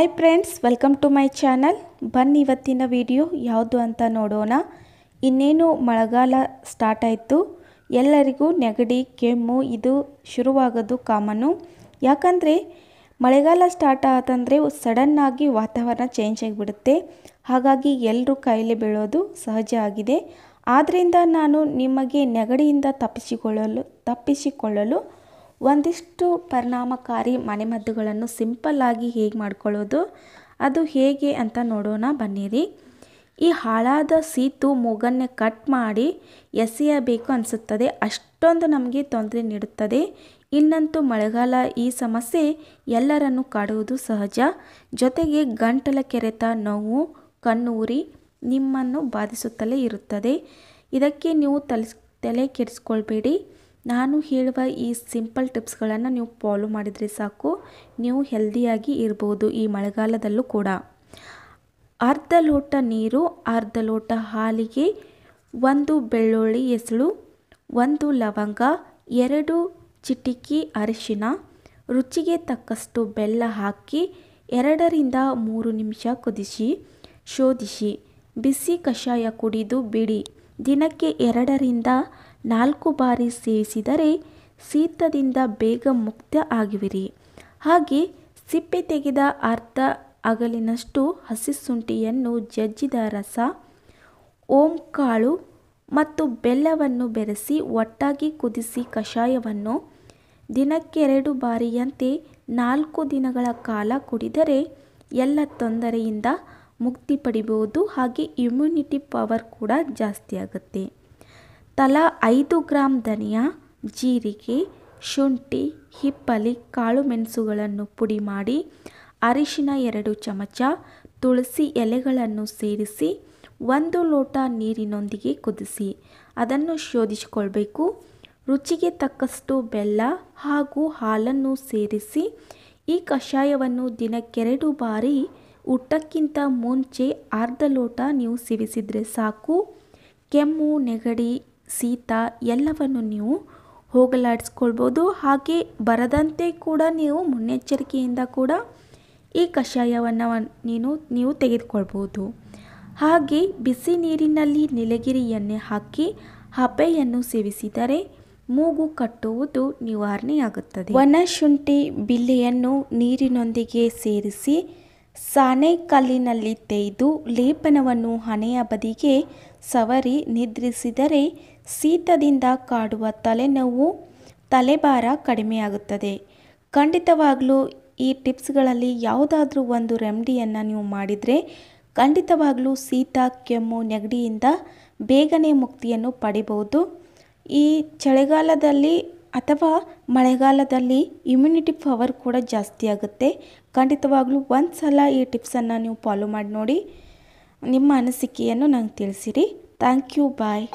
hi friends welcome to my channel ಬನ್ನಿ ಇವತ್ತಿನ video ಯಾವುದು ಅಂತ ನೋಡೋಣ ಇನ್ನೇನು ಮಳೆಗಾಲ ಸ್ಟಾರ್ಟ್ ಆಯಿತು ಎಲ್ಲರಿಗೂ ನೆಗಡಿ ಕೆಮ್ಮು ಇದು ಶುರುವಾಗೋದು ಕಾಮನ್ನು ಯಾಕಂದರೆ ಮಳೆಗಾಲ ಸ್ಟಾರ್ಟ್ ಆತಂದರೆ ಸಡನ್ನಾಗಿ ವಾತಾವರಣ ಚೇಂಜ್ ಆಗಿಬಿಡುತ್ತೆ ಹಾಗಾಗಿ ಎಲ್ಲರೂ ಕಾಯಿಲೆ ಬೀಳೋದು ಸಹಜ ಆಗಿದೆ ಆದ್ದರಿಂದ ನಾನು ನಿಮಗೆ ನೆಗಡಿಯಿಂದ ತಪ್ಪಿಸಿಕೊಳ್ಳಲು ತಪ್ಪಿಸಿಕೊಳ್ಳಲು ಒಂದಿಷ್ಟು ಪರಿಣಾಮಕಾರಿ ಮನೆಮದ್ದುಗಳನ್ನು ಸಿಂಪಲ್ಲಾಗಿ ಹೇಗೆ ಮಾಡ್ಕೊಳ್ಳೋದು ಅದು ಹೇಗೆ ಅಂತ ನೋಡೋಣ ಬನ್ನಿರಿ ಈ ಹಾಳಾದ ಸೀತು ಮೂಗನ್ನೇ ಕಟ್ ಮಾಡಿ ಎಸೆಯಬೇಕು ಅನಿಸುತ್ತದೆ ಅಷ್ಟೊಂದು ನಮಗೆ ತೊಂದರೆ ನೀಡುತ್ತದೆ ಇನ್ನಂತೂ ಮಳೆಗಾಲ ಈ ಸಮಸ್ಯೆ ಎಲ್ಲರನ್ನು ಕಾಡುವುದು ಸಹಜ ಜೊತೆಗೆ ಗಂಟಲ ಕೆರೆತ ನೋವು ಕಣ್ಣು ಉರಿ ನಿಮ್ಮನ್ನು ಬಾಧಿಸುತ್ತಲೇ ಇರುತ್ತದೆ ಇದಕ್ಕೆ ನೀವು ತಲೆ ತಲೆ ಕೆಡಿಸ್ಕೊಳ್ಬೇಡಿ ನಾನು ಹೇಳುವ ಈ ಸಿಂಪಲ್ ಟಿಪ್ಸ್ಗಳನ್ನು ನೀವು ಫಾಲೋ ಮಾಡಿದರೆ ಸಾಕು ನೀವು ಹೆಲ್ದಿಯಾಗಿ ಇರ್ಬೋದು ಈ ಮಳೆಗಾಲದಲ್ಲೂ ಕೂಡ ಅರ್ಧ ಲೋಟ ನೀರು ಅರ್ಧ ಲೋಟ ಹಾಲಿಗೆ ಒಂದು ಬೆಳ್ಳುಳ್ಳಿ ಎಸಳು ಒಂದು ಲವಂಗ ಎರಡು ಚಿಟಿಕಿ ಅರಿಶಿನ ರುಚಿಗೆ ತಕ್ಕಷ್ಟು ಬೆಲ್ಲ ಹಾಕಿ ಎರಡರಿಂದ ಮೂರು ನಿಮಿಷ ಕುದಿಸಿ ಶೋಧಿಸಿ ಬಿಸಿ ಕಷಾಯ ಕುಡಿದು ಬಿಡಿ ದಿನಕ್ಕೆ ಎರಡರಿಂದ ನಾಲ್ಕು ಬಾರಿ ಸೇವಿಸಿದರೆ ಶೀತದಿಂದ ಬೇಗ ಮುಕ್ತ ಆಗುವಿರಿ ಹಾಗೆ ಸಿಪ್ಪೆ ತೆಗೆದ ಅರ್ಧ ಅಗಲಿನಷ್ಟು ಹಸಿ ಶುಂಠಿಯನ್ನು ಜಜ್ಜಿದ ರಸ ಓಂ ಕಾಳು ಮತ್ತು ಬೆಲ್ಲವನ್ನು ಬೆರೆಸಿ ಒಟ್ಟಾಗಿ ಕುದಿಸಿ ಕಷಾಯವನ್ನು ದಿನಕ್ಕೆರಡು ಬಾರಿಯಂತೆ ನಾಲ್ಕು ದಿನಗಳ ಕಾಲ ಕುಡಿದರೆ ಎಲ್ಲ ತೊಂದರೆಯಿಂದ ಮುಕ್ತಿ ಪಡಿಬಹುದು ಹಾಗೆ ಇಮ್ಯುನಿಟಿ ಪವರ್ ಕೂಡ ಜಾಸ್ತಿ ಆಗುತ್ತೆ ತಲಾ ಐದು ಗ್ರಾಂ ಧನಿಯಾ ಜೀರಿಗೆ ಶುಂಠಿ ಹಿಪ್ಪಲಿ ಕಾಳುಮೆಣಸುಗಳನ್ನು ಪುಡಿ ಮಾಡಿ ಅರಿಶಿನ ಎರಡು ಚಮಚ ತುಳಸಿ ಎಲೆಗಳನ್ನು ಸೇರಿಸಿ ಒಂದು ಲೋಟ ನೀರಿನೊಂದಿಗೆ ಕುದಿಸಿ ಅದನ್ನು ಶೋಧಿಸಿಕೊಳ್ಬೇಕು ರುಚಿಗೆ ತಕ್ಕಷ್ಟು ಬೆಲ್ಲ ಹಾಗೂ ಹಾಲನ್ನು ಸೇರಿಸಿ ಈ ಕಷಾಯವನ್ನು ದಿನಕ್ಕೆರಡು ಬಾರಿ ಊಟಕ್ಕಿಂತ ಮುಂಚೆ ಅರ್ಧ ಲೋಟ ನೀವು ಸೇವಿಸಿದರೆ ಸಾಕು ಕೆಮ್ಮು ನೆಗಡಿ ಸೀತಾ ಎಲ್ಲವನ್ನು ನೀವು ಹೋಗಲಾಡಿಸ್ಕೊಳ್ಬೋದು ಹಾಗೆ ಬರದಂತೆ ಕೂಡ ನೀವು ಮುನ್ನೆಚ್ಚರಿಕೆಯಿಂದ ಕೂಡ ಈ ಕಷಾಯವನ್ನು ನೀನು ನೀವು ತೆಗೆದುಕೊಳ್ಬೋದು ಹಾಗೆ ಬಿಸಿ ನೀರಿನಲ್ಲಿ ನೀಲಗಿರಿ ಎಣ್ಣೆ ಹಾಕಿ ಹಬೆಯನ್ನು ಸೇವಿಸಿದರೆ ಮೂಗು ಕಟ್ಟುವುದು ನಿವಾರಣೆಯಾಗುತ್ತದೆ ಒಣ ಶುಂಠಿ ಬಿಲ್ಲೆಯನ್ನು ನೀರಿನೊಂದಿಗೆ ಸೇರಿಸಿ ಸಾಣೆಕಲ್ಲಿನಲ್ಲಿ ತೇಯ್ದು ಲೇಪನವನ್ನು ಹಣೆಯ ಬದಿಗೆ ಸವರಿ ನಿದ್ರಿಸಿದರೆ ಶೀತದಿಂದ ಕಾಡುವ ತಲೆನೋವು ತಲೆಭಾರ ಕಡಿಮೆಯಾಗುತ್ತದೆ ಖಂಡಿತವಾಗಲೂ ಈ ಟಿಪ್ಸ್ಗಳಲ್ಲಿ ಯಾವುದಾದ್ರೂ ಒಂದು ರೆಮಿಡಿಯನ್ನು ನೀವು ಮಾಡಿದರೆ ಖಂಡಿತವಾಗಲೂ ಶೀತ ಕೆಮ್ಮು ನೆಗಡಿಯಿಂದ ಬೇಗನೆ ಮುಕ್ತಿಯನ್ನು ಪಡಿಬಹುದು ಈ ಚಳಿಗಾಲದಲ್ಲಿ ಅಥವಾ ಮಳೆಗಾಲದಲ್ಲಿ ಇಮ್ಯುನಿಟಿ ಪವರ್ ಕೂಡ ಜಾಸ್ತಿ ಆಗುತ್ತೆ ಖಂಡಿತವಾಗಲೂ ಒಂದು ಸಲ ಈ ಟಿಪ್ಸನ್ನು ನೀವು ಫಾಲೋ ಮಾಡಿ ನೋಡಿ ನಿಮ್ಮ ಅನಿಸಿಕೆಯನ್ನು ನಂಗೆ ತಿಳಿಸಿರಿ ಥ್ಯಾಂಕ್ ಯು ಬಾಯ್